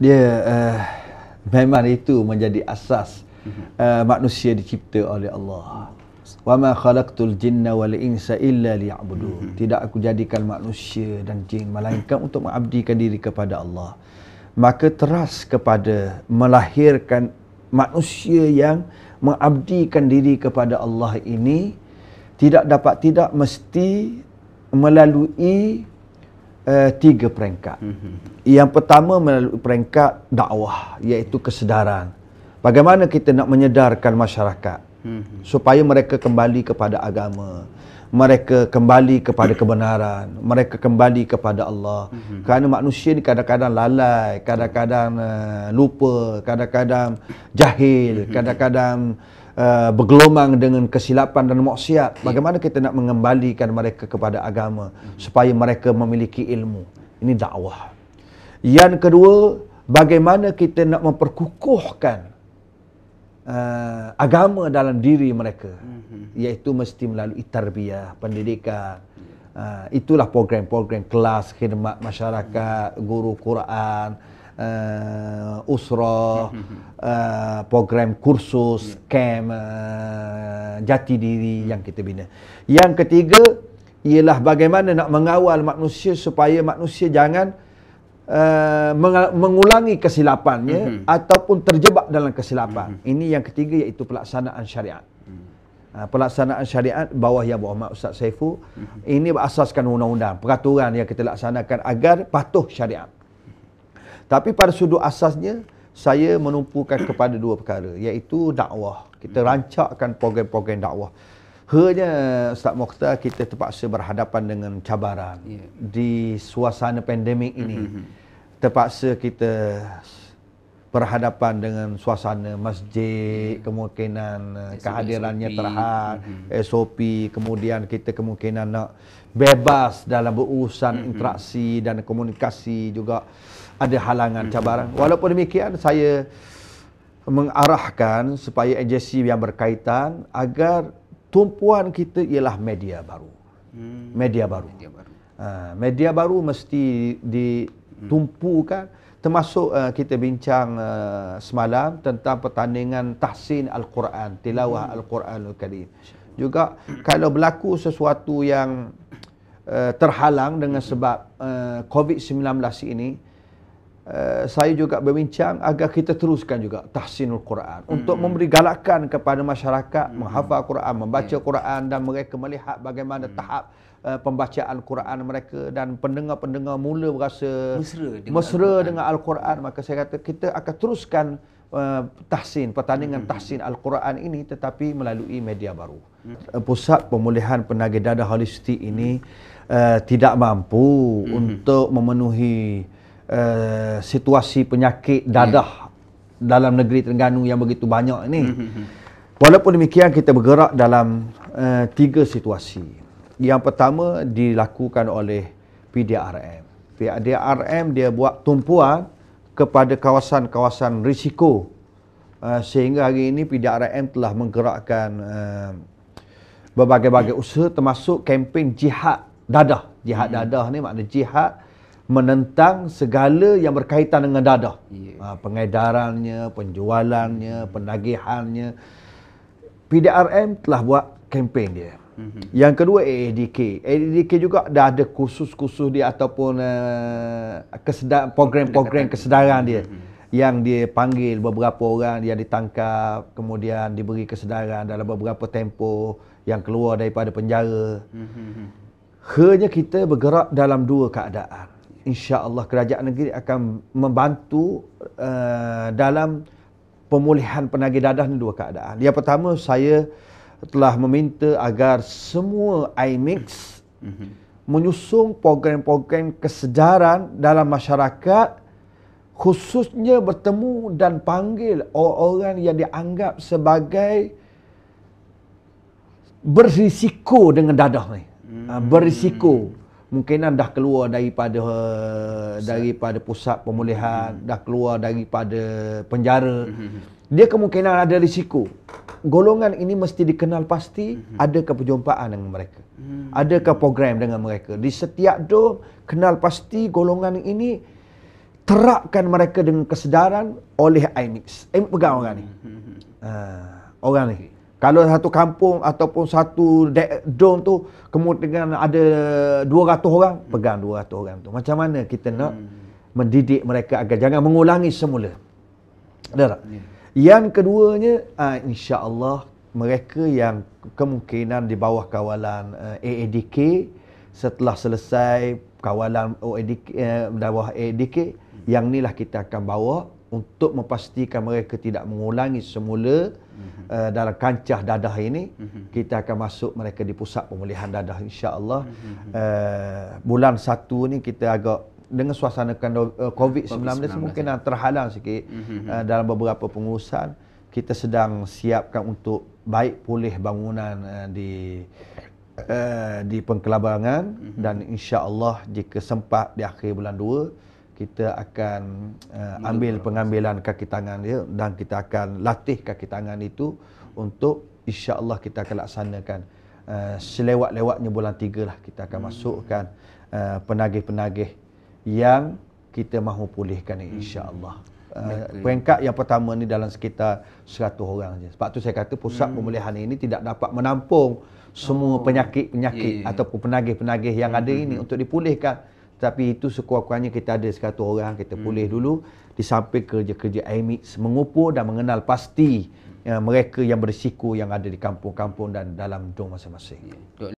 dia uh, memang itu menjadi asas uh, manusia dicipta oleh Allah. Wa ma khalaqtul jinna wal insa illa liya'budu. Mhm. Tidak aku jadikan manusia dan jin melainkan untuk mengabdikan diri kepada Allah. Maka teras kepada melahirkan manusia yang mengabdikan diri kepada Allah ini tidak dapat tidak mesti melalui uh, tiga peringkat. Mm-hmm. Yang pertama melalui peringkat dakwah iaitu kesedaran. Bagaimana kita nak menyedarkan masyarakat mm-hmm. supaya mereka kembali kepada agama. Mereka kembali kepada kebenaran. Mereka kembali kepada Allah. Mm-hmm. Kerana manusia ni kadang-kadang lalai, kadang-kadang uh, lupa, kadang-kadang jahil, mm-hmm. kadang-kadang Uh, bergelombang dengan kesilapan dan maksiat bagaimana kita nak mengembalikan mereka kepada agama supaya mereka memiliki ilmu ini dakwah yang kedua bagaimana kita nak memperkukuhkan uh, agama dalam diri mereka mm-hmm. iaitu mesti melalui tarbiyah pendidikan uh, itulah program-program kelas khidmat masyarakat guru Quran uh, usrah, uh, program kursus, yeah. camp, uh, jati diri yang kita bina. Yang ketiga, ialah bagaimana nak mengawal manusia supaya manusia jangan uh, mengulangi kesilapannya mm -hmm. ataupun terjebak dalam kesilapan. Mm -hmm. Ini yang ketiga iaitu pelaksanaan syariat. Mhm. Uh, pelaksanaan syariat bawah yang berhormat Ustaz Saifu mm -hmm. ini berasaskan undang-undang, peraturan yang kita laksanakan agar patuh syariat. Tapi pada sudut asasnya saya menumpukan kepada dua perkara iaitu dakwah. Kita hmm. rancakkan program-program dakwah. Hanya Ustaz Mokhtar kita terpaksa berhadapan dengan cabaran yeah. di suasana pandemik ini. Hmm, hmm, terpaksa kita berhadapan dengan suasana masjid, kemungkinan eh, kehadirannya terhad, SOP, kemudian kita kemungkinan nak bebas dalam berurusan interaksi dan komunikasi juga ada halangan cabaran. Walaupun demikian saya mengarahkan supaya agensi yang berkaitan agar tumpuan kita ialah media baru. Hmm. Media baru. Media baru. Uh, media baru mesti ditumpukan hmm. termasuk uh, kita bincang uh, semalam tentang pertandingan tahsin al-Quran, tilawah hmm. al-Quranul Karim. Juga kalau berlaku sesuatu yang uh, terhalang dengan hmm. sebab uh, COVID-19 ini, Eh, saya juga berbincang agar kita teruskan juga tahsinul Quran hmm. untuk memberi galakan kepada masyarakat hmm. menghafal Quran, membaca hmm. Quran dan mereka melihat bagaimana hmm. tahap uh, pembacaan Quran mereka dan pendengar-pendengar mula berasa mesra dengan, Al-Quran. dengan Al-Quran maka saya kata kita akan teruskan uh, tahsin pertandingan hmm. tahsin Al-Quran ini tetapi melalui media baru. Hmm. Pusat Pemulihan Penagih Dadah Holistik ini hmm. uh, tidak mampu hmm. untuk memenuhi Eh, situasi penyakit dadah yeah. dalam negeri Terengganu yang begitu banyak ini. hmm Walaupun demikian kita bergerak dalam uh, tiga situasi. Yang pertama dilakukan oleh PDRM. PDRM dia buat tumpuan kepada kawasan-kawasan risiko uh, sehingga hari ini PDRM telah menggerakkan uh, berbagai-bagai usaha termasuk kempen jihad dadah. Jihad mm-hmm. dadah ni makna jihad menentang segala yang berkaitan dengan dadah. Yeah. Ha, pengedarannya, penjualannya, penagihannya. PDRM telah buat kempen dia. Mm-hmm. Yang kedua AADK. AADK juga dah ada kursus-kursus dia ataupun uh, kesedar, program-program kesedaran dia. Mm-hmm. Yang dia panggil beberapa orang yang ditangkap, kemudian diberi kesedaran dalam beberapa tempoh yang keluar daripada penjara. Mm-hmm. Mhm. Hanya kita bergerak dalam dua keadaan insya-Allah kerajaan negeri akan membantu uh, dalam pemulihan penagih dadah ni dua keadaan. Yang pertama saya telah meminta agar semua IMIX mhm. menyusung program-program kesedaran dalam masyarakat khususnya bertemu dan panggil orang-orang yang dianggap sebagai berisiko dengan dadah ni. Ah, hmm. Berisiko kemungkinan dah keluar daripada uh, daripada pusat pemulihan hmm. dah keluar daripada penjara hmm. dia kemungkinan ada risiko golongan ini mesti dikenal pasti hmm. ada keperjumpaan dengan mereka hmm. ada ke program dengan mereka di setiap do kenal pasti golongan ini terapkan mereka dengan kesedaran oleh IMIX IMIX eh, pegang orang ni hmm. uh, orang ni kalau satu kampung ataupun satu dom tu kemudian ada 200 orang, hmm. pegang 200 orang tu. Macam mana kita nak hmm. mendidik mereka agar jangan mengulangi semula? Ada tak? Yeah. Yang keduanya, uh, insyaAllah mereka yang kemungkinan di bawah kawalan uh, eh, AADK setelah selesai kawalan OADK, uh, eh, bawah AADK hmm. yang inilah kita akan bawa untuk memastikan mereka tidak mengulangi semula -hmm. uh, dalam kancah dadah ini mm -hmm. kita akan masuk mereka di pusat pemulihan dadah insyaallah mm -hmm. uh, bulan satu ni kita agak dengan suasana COVID-19 uh, COVID mungkin nak terhalang sikit mm -hmm. uh, dalam beberapa pengurusan kita sedang siapkan untuk baik pulih bangunan uh, di uh, di pengkelabangan mm -hmm. dan insyaallah jika sempat di akhir bulan dua kita akan uh, ambil pengambilan kaki tangan dia dan kita akan latih kaki tangan itu untuk insya-Allah kita akan laksanakan uh, selewat-lewatnya bulan tiga lah kita akan hmm. masukkan uh, penagih-penagih yang kita mahu pulihkan ini hmm. insya-Allah. Uh, peringkat yang pertama ni dalam sekitar 100 orang saja. Sebab tu saya kata pusat hmm. pemulihan ini tidak dapat menampung semua oh. penyakit-penyakit yeah. ataupun penagih-penagih yang hmm. ada hmm, ini hmm. untuk dipulihkan tapi itu sekurang-kurangnya kita ada 100 orang kita pulih hmm. dulu di samping kerja-kerja AMIX mengukur dan mengenal pasti uh, mereka yang berisiko yang ada di kampung-kampung dan dalam dom masing-masing. Ya. Dok